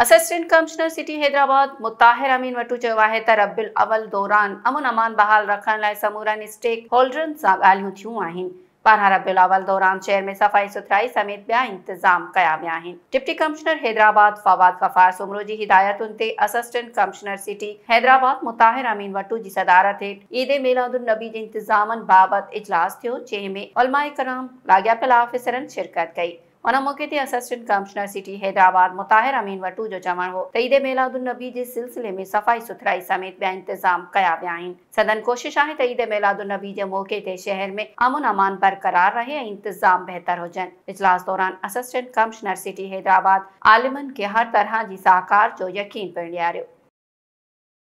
assistant commissioner city Hyderabad Mutahir Amin Wattoo चवाहे रबिल अवल दौरान अमन अमान बहाल रखण लाइ समूरनि स्टेक होल्डरनि सां ॻाल्हियूं थियूं आहिनि रबिल अवल दौरान शहर में सफ़ाई सुथराई समेत ॿिया इंतिज़ाम कया विया डिप्टी कमिश्नर हैदराबाद फवाद वफ़ार सुमरो जी हिदायतुनि ते assistant commissioner city Hyderabad Mutahir Amin Wattoo जी सदारत हेठि ईद मेलादुन नबी जे इंतिज़ामनि इजलास थियो जंहिं में कराम लाॻापियल ऑफिसरनि शिरकत कई ಒಣ ಮೌಕೆ assistant commissioner city Hyderabad Mutahir Amin Wattoo जो चवण हो ईद मेलादुलनबी जे सिलसिले में सफ़ाई सुथराई समेत ॿिया इंतज़ाम कया विया सदन कोशिश आहे ईद मेलादुलनबी जे मौक़े ते शहर में अमन अमान बरक़रार रहे इंतज़ाम बहितर हुजनि इजलास दौरान असिस्टेंट कमिश्नर सिटी हैदराबाद आलिमनि खे हर तरह जी सहकार जो यकीन पिणु ॾियारियो